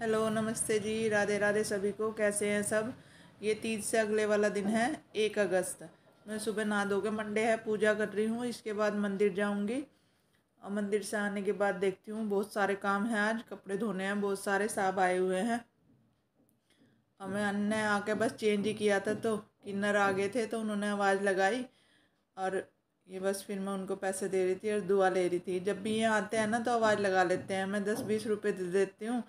Hello नमस्ते जी राधे राधे सभी को कैसे हैं सब ये तीज से अगले वाला दिन है एक अगस्त मैं सुबह नहा दो के मंडे है पूजा कर रही हूँ इसके बाद मंदिर जाऊँगी और मंदिर से आने के बाद देखती हूँ बहुत सारे काम हैं आज कपड़े धोने हैं बहुत सारे साहब आए हुए हैं हमें अन्य आके बस चेंज ही किया था तो किन्नर आ गए थे तो उन्होंने आवाज़ लगाई और ये बस फिर मैं उनको पैसे दे रही थी और दुआ ले रही थी जब भी ये आते हैं ना तो आवाज़ लगा लेते हैं मैं दस बीस रुपये दे देती हूँ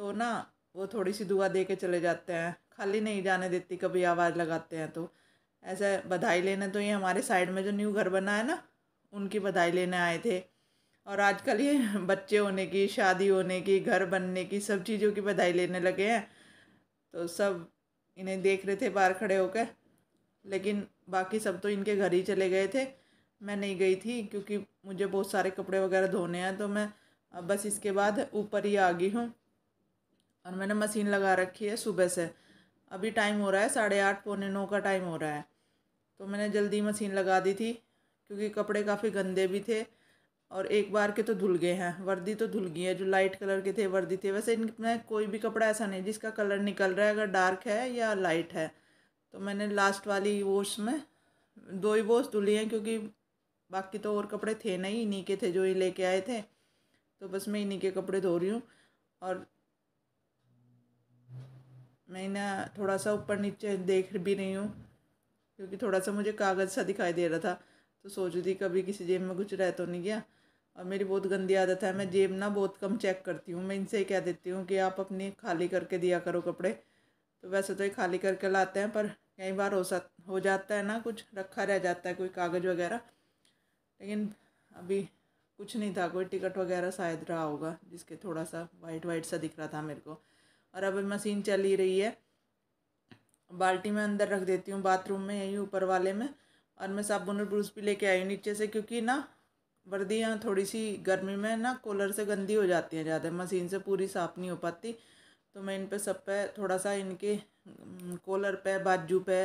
तो ना वो थोड़ी सी दुआ दे के चले जाते हैं खाली नहीं जाने देती कभी आवाज़ लगाते हैं तो ऐसे बधाई लेने तो ये हमारे साइड में जो न्यू घर बना है ना उनकी बधाई लेने आए थे और आजकल ये बच्चे होने की शादी होने की घर बनने की सब चीज़ों की बधाई लेने लगे हैं तो सब इन्हें देख रहे थे बाहर खड़े होकर लेकिन बाकी सब तो इनके घर ही चले गए थे मैं नहीं गई थी क्योंकि मुझे बहुत सारे कपड़े वगैरह धोने हैं तो मैं बस इसके बाद ऊपर ही आ गई हूँ और मैंने मशीन लगा रखी है सुबह से अभी टाइम हो रहा है साढ़े आठ पौने नौ का टाइम हो रहा है तो मैंने जल्दी मशीन लगा दी थी क्योंकि कपड़े काफ़ी गंदे भी थे और एक बार के तो धुल गए हैं वर्दी तो धुल गई है जो लाइट कलर के थे वर्दी थे वैसे इनमें कोई भी कपड़ा ऐसा नहीं जिसका कलर निकल रहा है अगर डार्क है या लाइट है तो मैंने लास्ट वाली वॉश में दो ही वॉश धुली हैं क्योंकि बाकी तो और कपड़े थे नहीं इन्हीं के थे जो ये लेके आए थे तो बस मैं इन्हीं के कपड़े धो रही हूँ और मैं ना थोड़ा सा ऊपर नीचे देख भी रही हूँ क्योंकि थोड़ा सा मुझे कागज़ सा दिखाई दे रहा था तो सोच रही थी कभी किसी जेब में कुछ रह तो नहीं गया और मेरी बहुत गंदी आदत है मैं जेब ना बहुत कम चेक करती हूँ मैं इनसे ही कह देती हूँ कि आप अपनी खाली करके दिया करो कपड़े तो वैसे तो ये खाली करके लाते हैं पर कई बार हो सक हो जाता है ना कुछ रखा रह जाता है कोई कागज़ वगैरह लेकिन अभी कुछ नहीं था कोई टिकट वगैरह शायद रहा होगा जिसके थोड़ा सा वाइट वाइट सा दिख रहा था मेरे को और अब मशीन चल ही रही है बाल्टी में अंदर रख देती हूँ बाथरूम में यहीं ऊपर वाले में और मैं साबुन और ब्रूस भी लेके आई हूँ नीचे से क्योंकि ना वर्दियाँ थोड़ी सी गर्मी में ना कूलर से गंदी हो जाती हैं ज़्यादा मशीन से पूरी साफ़ नहीं हो पाती तो मैं इन पर सब पे थोड़ा सा इनके कोलर पे बाजू पे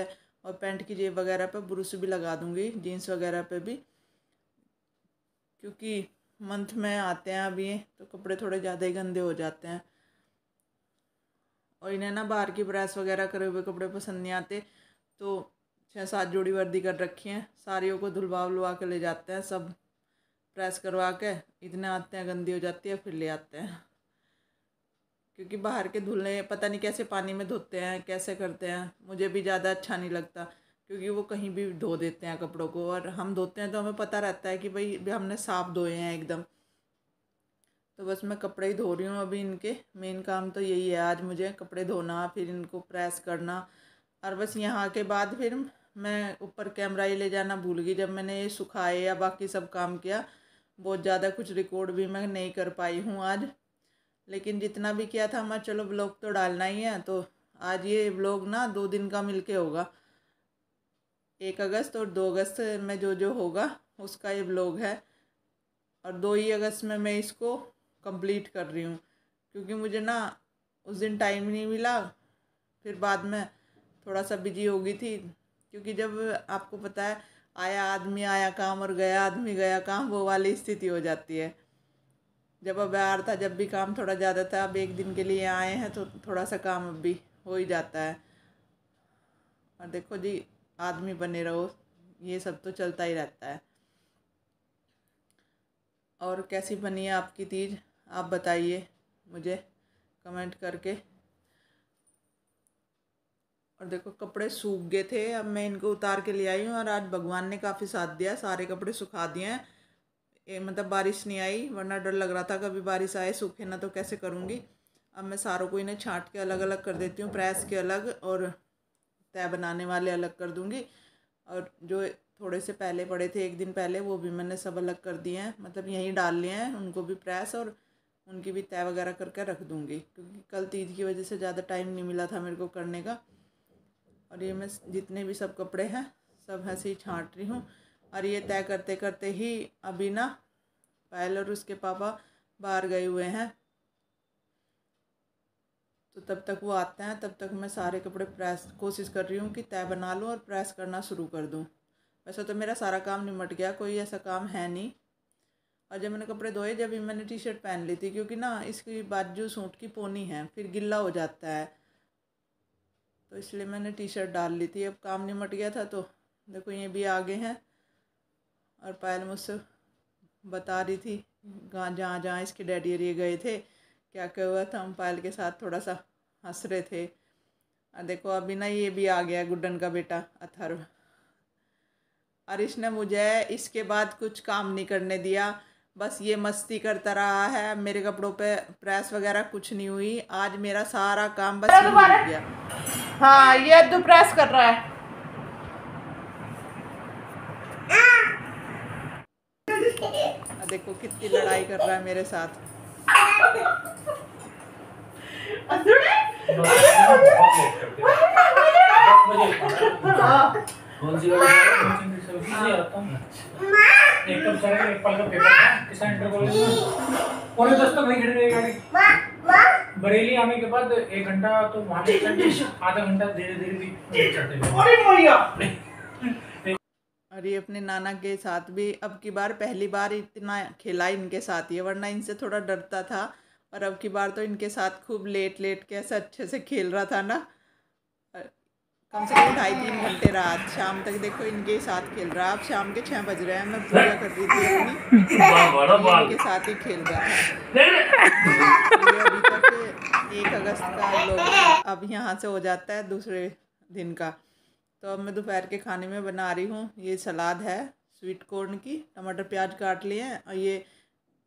और पैंट की जेब वगैरह पे ब्रूस भी लगा दूँगी जीन्स वगैरह पे भी क्योंकि मंथ में आते हैं अभी तो कपड़े थोड़े ज़्यादा ही गंदे हो जाते हैं और इन्हें ना बाहर की प्रेस वगैरह करे हुए कपड़े पसंद नहीं आते तो छः सात जोड़ी वर्दी कर रखी हैं साड़ियों को धुलवा उलवा के ले जाते हैं सब प्रेस करवा के इतने आते हैं गंदी हो जाती है फिर ले आते हैं क्योंकि बाहर के धुलने पता नहीं कैसे पानी में धोते हैं कैसे करते हैं मुझे भी ज़्यादा अच्छा नहीं लगता क्योंकि वो कहीं भी धो देते हैं कपड़ों को और हम धोते हैं तो हमें पता रहता है कि भाई हमने साफ धोए हैं एकदम तो बस मैं कपड़े ही धो रही हूँ अभी इनके मेन काम तो यही है आज मुझे कपड़े धोना फिर इनको प्रेस करना और बस यहाँ के बाद फिर मैं ऊपर कैमरा ही ले जाना भूल गई जब मैंने ये सुखाए या बाकी सब काम किया बहुत ज़्यादा कुछ रिकॉर्ड भी मैं नहीं कर पाई हूँ आज लेकिन जितना भी किया था मैं चलो ब्लॉग तो डालना ही है तो आज ये ब्लॉग ना दो दिन का मिल होगा एक अगस्त और दो अगस्त में जो जो होगा उसका ये ब्लॉग है और दो ही अगस्त में मैं इसको कंप्लीट कर रही हूँ क्योंकि मुझे ना उस दिन टाइम नहीं मिला फिर बाद में थोड़ा सा बिजी हो गई थी क्योंकि जब आपको पता है आया आदमी आया काम और गया आदमी गया काम वो वाली स्थिति हो जाती है जब अब आर था जब भी काम थोड़ा ज़्यादा था अब एक दिन के लिए आए हैं तो थोड़ा सा काम अब भी हो ही जाता है और देखो जी आदमी बने रहो ये सब तो चलता ही रहता है और कैसी बनी है आपकी तीज आप बताइए मुझे कमेंट करके और देखो कपड़े सूख गए थे अब मैं इनको उतार के ले आई हूँ और आज भगवान ने काफ़ी साथ दिया सारे कपड़े सुखा दिए हैं ये मतलब बारिश नहीं आई वरना डर लग रहा था कभी बारिश आए सूखे ना तो कैसे करूँगी अब मैं सारों को इन्हें छाँट के अलग अलग कर देती हूँ प्रेस के अलग और तय बनाने वाले अलग कर दूँगी और जो थोड़े से पहले पड़े थे एक दिन पहले वो भी मैंने सब अलग कर दिए हैं मतलब यहीं डाल लिए हैं उनको भी प्रेस और उनकी भी तय वगैरह करके रख दूँगी क्योंकि कल तीज की वजह से ज़्यादा टाइम नहीं मिला था मेरे को करने का और ये मैं जितने भी सब कपड़े हैं सब ऐसे ही छाँट रही हूँ और ये तय करते करते ही अभी ना पायल और उसके पापा बाहर गए हुए हैं तो तब तक वो आते हैं तब तक मैं सारे कपड़े प्रेस कोशिश कर रही हूँ कि तय बना लूँ और प्रेस करना शुरू कर दूँ वैसे तो मेरा सारा काम निमट गया कोई ऐसा काम है नहीं और जब मैंने कपड़े धोए जब मैंने टी शर्ट पहन ली थी क्योंकि ना इसकी बाजू सूट की पोनी है फिर गिल्ला हो जाता है तो इसलिए मैंने टी शर्ट डाल ली थी अब काम निमट गया था तो देखो ये भी आगे हैं और पायल मुझसे बता रही थी जहाँ जहाँ इसके डैडी एरिए गए थे क्या क्या हुआ था हम पायल के साथ थोड़ा सा हंस रहे थे और देखो अभी ना ये भी आ गया गुड्डन का बेटा अथर्व और इसने मुझे इसके बाद कुछ काम नहीं करने दिया बस ये मस्ती करता रहा है मेरे कपड़ों पे प्रेस वगैरह कुछ नहीं हुई आज मेरा सारा काम बस हो गया हाँ ये अद्दू प्रेस कर रहा है देखो कितनी लड़ाई कर रहा है मेरे साथ हाँ। कौन सी वाली हाँ। हाँ। एक तो चला एक पल का पेपर बरेली आने के बाद एक घंटा तो वहां आधा घंटा धीरे धीरे भी और ये अपने नाना के साथ भी अब की बार पहली बार इतना खेला इनके साथ ये वरना इनसे थोड़ा डरता था और अब की बार तो इनके साथ खूब लेट लेट के ऐसे अच्छे से खेल रहा था ना कम से कम ढाई तीन घंटे रात शाम तक देखो इनके साथ खेल रहा अब शाम के छः बज रहे हैं मैं पूजा कर रही थी के साथ ही खेल रहा है तो एक अगस्त का लोग अब यहाँ से हो जाता है दूसरे दिन का तो अब मैं दोपहर के खाने में बना रही हूँ ये सलाद है स्वीट कॉर्न की टमाटर प्याज काट लिए हैं और ये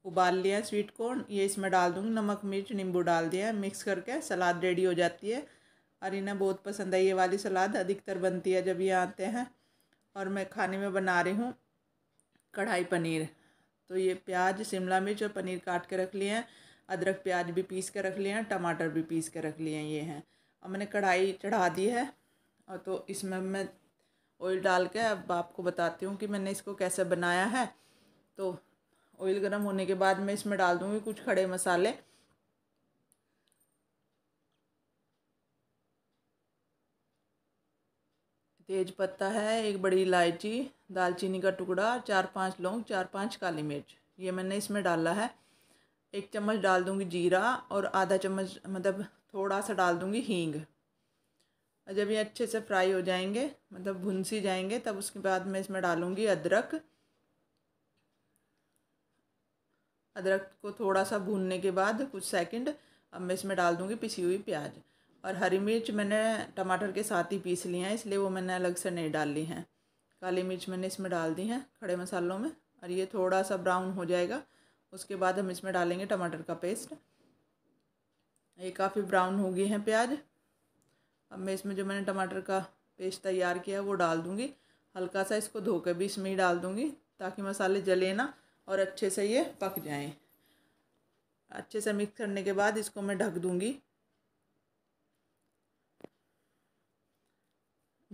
उबाल लिया है स्वीट कॉर्न ये इसमें डाल दूँगी नमक मिर्च नींबू डाल दिया है मिक्स करके सलाद रेडी हो जाती है और इन्हें बहुत पसंद है ये वाली सलाद अधिकतर बनती है जब ये आते हैं और मैं खाने में बना रही हूँ कढ़ाई पनीर तो ये प्याज शिमला मिर्च और पनीर काट के रख लिए हैं अदरक प्याज भी पीस के रख लिए हैं टमाटर भी पीस के रख लिए हैं ये हैं और मैंने कढ़ाई चढ़ा दी है और तो इसमें मैं ऑयल डाल के अब आपको बताती हूँ कि मैंने इसको कैसे बनाया है तो ऑयल गर्म होने के बाद मैं इसमें डाल दूँगी कुछ खड़े मसाले तेज पत्ता है एक बड़ी इलायची दालचीनी का टुकड़ा चार पांच लौंग चार पांच काली मिर्च ये मैंने इसमें डाला है एक चम्मच डाल दूंगी जीरा और आधा चम्मच मतलब थोड़ा सा डाल दूंगी हींग जब ये अच्छे से फ्राई हो जाएंगे मतलब भुन सी जाएंगे तब उसके बाद मैं इसमें डालूँगी अदरक अदरक को थोड़ा सा भूनने के बाद कुछ सेकंड अब मैं इसमें डाल दूँगी पिसी हुई प्याज और हरी मिर्च मैंने टमाटर के साथ ही पीस लिया हैं इसलिए वो मैंने अलग से नहीं डाल ली हैं काली मिर्च मैंने इसमें डाल दी है खड़े मसालों में और ये थोड़ा सा ब्राउन हो जाएगा उसके बाद हम इसमें डालेंगे टमाटर का पेस्ट ये काफ़ी ब्राउन हो गई है प्याज अब मैं इसमें जो मैंने टमाटर का पेस्ट तैयार किया वो डाल दूँगी हल्का सा इसको धोकर भी इसमें ही डाल दूँगी ताकि मसाले जले ना और अच्छे से ये पक जाएँ अच्छे से मिक्स करने के बाद इसको मैं ढक दूँगी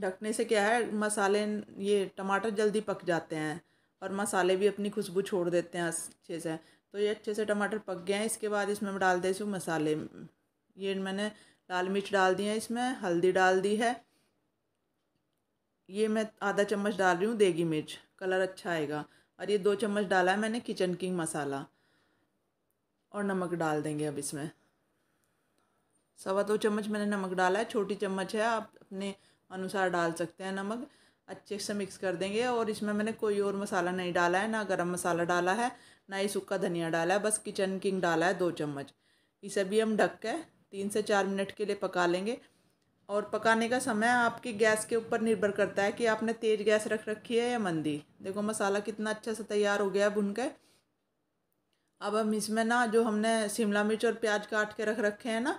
ढकने से क्या है मसाले ये टमाटर जल्दी पक जाते हैं और मसाले भी अपनी खुशबू छोड़ देते हैं अच्छे से तो ये अच्छे से टमाटर पक गए हैं इसके बाद इसमें डाल दे हूँ मसाले ये मैंने लाल मिर्च डाल दी है इसमें हल्दी डाल दी है ये मैं आधा चम्मच डाल रही हूँ देगी मिर्च कलर अच्छा आएगा और ये दो चम्मच डाला है मैंने किचन किंग मसाला और नमक डाल देंगे अब इसमें सवा दो चम्मच मैंने नमक डाला है छोटी चम्मच है आप अपने अनुसार डाल सकते हैं नमक अच्छे से मिक्स कर देंगे और इसमें मैंने कोई और मसाला नहीं डाला है ना गरम मसाला डाला है ना ही सूखा धनिया डाला है बस किचन किंग डाला है दो चम्मच इसे भी हम ढक के तीन से चार मिनट के लिए पका लेंगे और पकाने का समय आपकी गैस के ऊपर निर्भर करता है कि आपने तेज़ गैस रख रखी है या मंदी देखो मसाला कितना अच्छा से तैयार हो गया है भुन के अब हम इसमें ना जो हमने शिमला मिर्च और प्याज काट के रख रखे हैं ना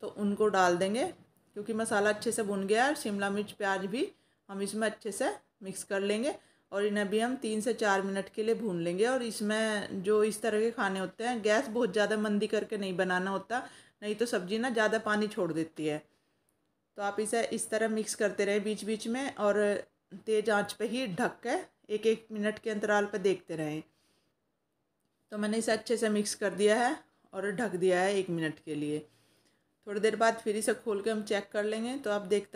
तो उनको डाल देंगे क्योंकि मसाला अच्छे से भुन गया है और शिमला मिर्च प्याज भी हम इसमें अच्छे से मिक्स कर लेंगे और इन्हें भी हम तीन से चार मिनट के लिए भून लेंगे और इसमें जो इस तरह के खाने होते हैं गैस बहुत ज़्यादा मंदी करके नहीं बनाना होता नहीं तो सब्ज़ी ना ज़्यादा पानी छोड़ देती है तो आप इसे इस तरह मिक्स करते रहें बीच बीच में और तेज़ आँच पर ही ढक के एक एक मिनट के अंतराल पर देखते रहें तो मैंने इसे अच्छे से मिक्स कर दिया है और ढक दिया है एक मिनट के लिए थोड़ी देर बाद फिर इसे खोल के हम चेक कर लेंगे तो आप देख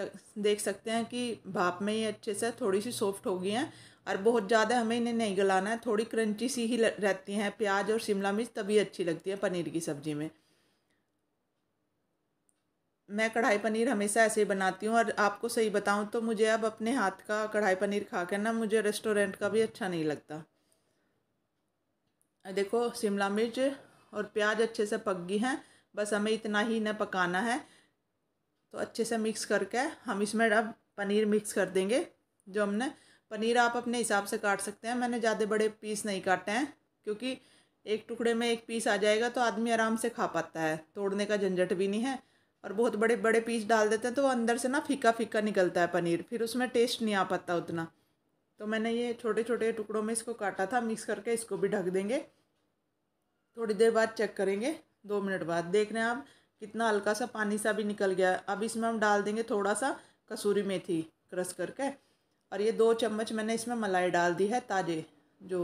देख सकते हैं कि भाप में ये अच्छे से थोड़ी सी सॉफ्ट हो गई हैं और बहुत ज़्यादा हमें इन्हें नहीं गलाना है थोड़ी क्रंची सी ही रहती हैं प्याज और शिमला मिर्च तभी अच्छी लगती है पनीर की सब्ज़ी में मैं कढ़ाई पनीर हमेशा ऐसे ही बनाती हूँ और आपको सही बताऊँ तो मुझे अब अपने हाथ का कढ़ाई पनीर खा कर ना मुझे रेस्टोरेंट का भी अच्छा नहीं लगता देखो शिमला मिर्च और प्याज अच्छे से पक गई हैं बस हमें इतना ही न पकाना है तो अच्छे से मिक्स करके हम इसमें अब पनीर मिक्स कर देंगे जो हमने पनीर आप अपने हिसाब से काट सकते हैं मैंने ज़्यादा बड़े पीस नहीं काटे हैं क्योंकि एक टुकड़े में एक पीस आ जाएगा तो आदमी आराम से खा पाता है तोड़ने का झंझट भी नहीं है और बहुत बड़े बड़े पीस डाल देते हैं तो वो अंदर से ना फीका फीका निकलता है पनीर फिर उसमें टेस्ट नहीं आ पाता उतना तो मैंने ये छोटे छोटे टुकड़ों में इसको काटा था मिक्स करके इसको भी ढक देंगे थोड़ी देर बाद चेक करेंगे दो मिनट बाद देख रहे हैं आप कितना हल्का सा पानी सा भी निकल गया अब इसमें हम डाल देंगे थोड़ा सा कसूरी मेथी क्रश करके और ये दो चम्मच मैंने इसमें मलाई डाल दी है ताजे जो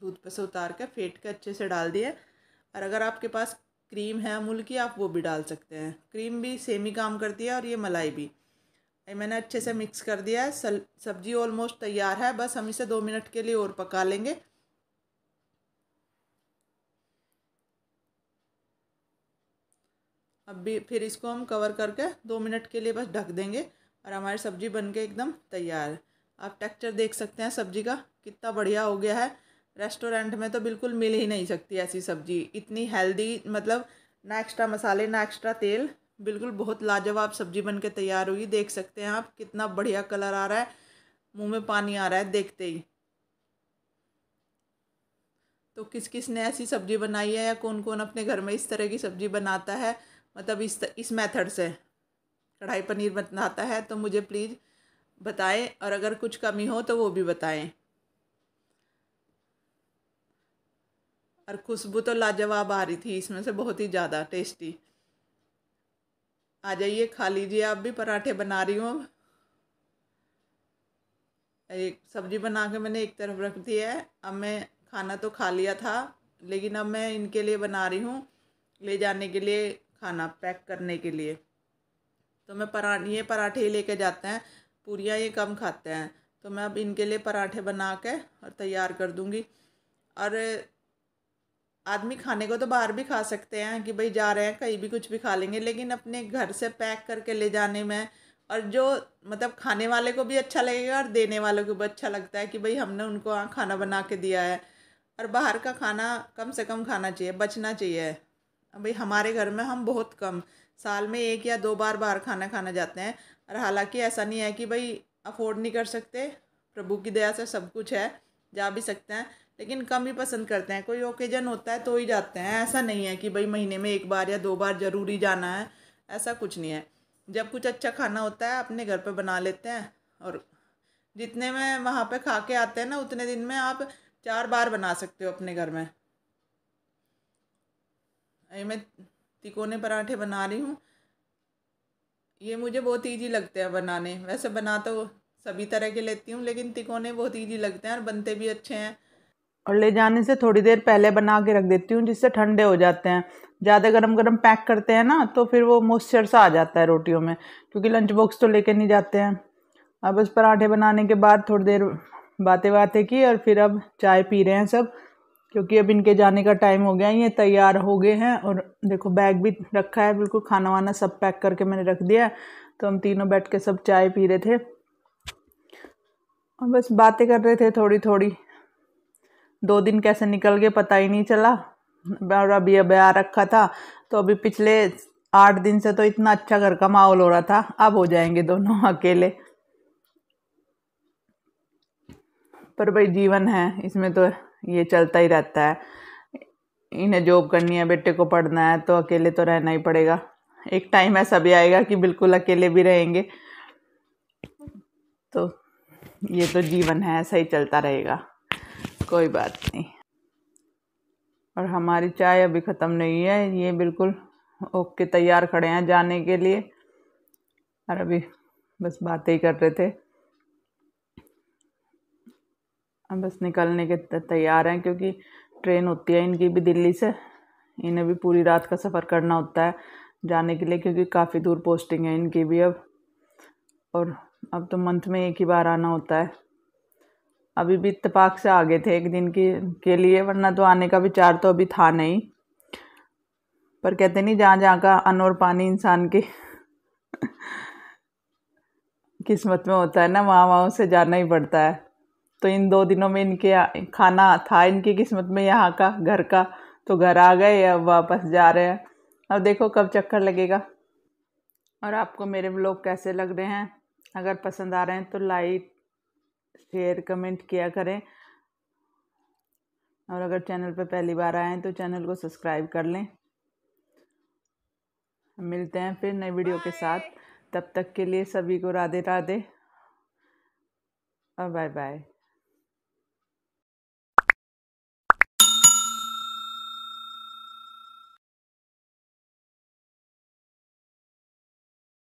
दूध पे से उतार के फेंट के अच्छे से डाल दिए और अगर आपके पास क्रीम है अमूल की आप वो भी डाल सकते हैं क्रीम भी सेम ही काम करती है और ये मलाई भी ये मैंने अच्छे से मिक्स कर दिया है सब्जी ऑलमोस्ट तैयार है बस हम इसे दो मिनट के लिए और पका लेंगे अब भी फिर इसको हम कवर करके दो मिनट के लिए बस ढक देंगे और हमारी सब्ज़ी बन के एकदम तैयार है आप टेक्स्चर देख सकते हैं सब्ज़ी का कितना बढ़िया हो गया है रेस्टोरेंट में तो बिल्कुल मिल ही नहीं सकती ऐसी सब्ज़ी इतनी हेल्दी मतलब ना एक्स्ट्रा मसाले ना एक्स्ट्रा तेल बिल्कुल बहुत लाजवाब सब्ज़ी बन के तैयार हुई देख सकते हैं आप कितना बढ़िया कलर आ रहा है मुँह में पानी आ रहा है देखते ही तो किस किस ने ऐसी सब्ज़ी बनाई है या कौन कौन अपने घर में इस तरह की सब्ज़ी बनाता है मतलब इस इस मेथड से कढ़ाई पनीर बनाता है तो मुझे प्लीज़ बताएं और अगर कुछ कमी हो तो वो भी बताएं और खुशबू तो लाजवाब आ रही थी इसमें से बहुत ही ज़्यादा टेस्टी आ जाइए खा लीजिए आप भी पराठे बना रही हूँ एक सब्जी बना के मैंने एक तरफ रख दी है अब मैं खाना तो खा लिया था लेकिन अब मैं इनके लिए बना रही हूँ ले जाने के लिए खाना पैक करने के लिए तो मैं परा ये पराठे ही लेके जाते हैं पूरियाँ ये कम खाते हैं तो मैं अब इनके लिए पराठे बना के और तैयार कर दूँगी और आदमी खाने को तो बाहर भी खा सकते हैं कि भाई जा रहे हैं कहीं भी कुछ भी खा लेंगे लेकिन अपने घर से पैक करके ले जाने में और जो मतलब खाने वाले को भी अच्छा लगेगा और देने वालों को भी अच्छा लगता है कि भाई हमने उनको खाना बना के दिया है और बाहर का खाना कम से कम खाना चाहिए बचना चाहिए भाई हमारे घर में हम बहुत कम साल में एक या दो बार बाहर खाना खाना जाते हैं और हालांकि ऐसा नहीं है कि भाई अफोर्ड नहीं कर सकते प्रभु की दया से सब कुछ है जा भी सकते हैं लेकिन कम ही पसंद करते हैं कोई ओकेजन होता है तो ही जाते हैं ऐसा नहीं है कि भाई महीने में एक बार या दो बार ज़रूरी जाना है ऐसा कुछ नहीं है जब कुछ अच्छा खाना होता है अपने घर पर बना लेते हैं और जितने में वहाँ पे खा के आते हैं ना उतने दिन में आप चार बार बना सकते हो अपने घर में अभी मैं तिकोने पराठे बना रही हूँ ये मुझे बहुत ईजी लगते हैं बनाने वैसे बना तो सभी तरह के लेती हूँ लेकिन तिकोने बहुत ईजी लगते हैं और बनते भी अच्छे हैं और ले जाने से थोड़ी देर पहले बना के रख देती हूँ जिससे ठंडे हो जाते हैं ज़्यादा गरम गरम पैक करते हैं ना तो फिर वो मॉइस्चर सा आ जाता है रोटियों में क्योंकि लंच बॉक्स तो लेके नहीं जाते हैं अब बस पराठे बनाने के बाद थोड़ी देर बातें बातें की और फिर अब चाय पी रहे हैं सब क्योंकि अब इनके जाने का टाइम हो गया ये तैयार हो गए हैं और देखो बैग भी रखा है बिल्कुल खाना वाना सब पैक करके मैंने रख दिया है तो हम तीनों बैठ के सब चाय पी रहे थे और बस बातें कर रहे थे थोड़ी थोड़ी दो दिन कैसे निकल गए पता ही नहीं चला और अभी अब आ रखा था तो अभी पिछले आठ दिन से तो इतना अच्छा घर का माहौल हो रहा था अब हो जाएंगे दोनों अकेले पर भाई जीवन है इसमें तो ये चलता ही रहता है इन्हें जॉब करनी है बेटे को पढ़ना है तो अकेले तो रहना ही पड़ेगा एक टाइम ऐसा भी आएगा कि बिल्कुल अकेले भी रहेंगे तो ये तो जीवन है ऐसा ही चलता रहेगा कोई बात नहीं और हमारी चाय अभी ख़त्म नहीं है ये बिल्कुल ओके तैयार खड़े हैं जाने के लिए और अभी बस बातें ही कर रहे थे हम बस निकलने के तैयार हैं क्योंकि ट्रेन होती है इनकी भी दिल्ली से इन्हें भी पूरी रात का सफ़र करना होता है जाने के लिए क्योंकि काफ़ी दूर पोस्टिंग है इनकी भी अब और अब तो मंथ में एक ही बार आना होता है अभी भी इतफाक़ से आ गए थे एक दिन के के लिए वरना तो आने का विचार तो अभी था नहीं पर कहते नहीं जहाँ जहाँ का अन और पानी इंसान की किस्मत में होता है ना वहाँ वहाँ उसे जाना ही पड़ता है तो इन दो दिनों में इनके खाना था इनकी किस्मत में यहाँ का घर का तो घर आ गए अब वापस जा रहे हैं अब देखो कब चक्कर लगेगा और आपको मेरे ब्लॉग कैसे लग रहे हैं अगर पसंद आ रहे हैं तो लाइक शेयर कमेंट किया करें और अगर चैनल पर पहली बार आए हैं तो चैनल को सब्सक्राइब कर लें मिलते हैं फिर नए वीडियो के साथ तब तक के लिए सभी को राधे राधे और बाय बाय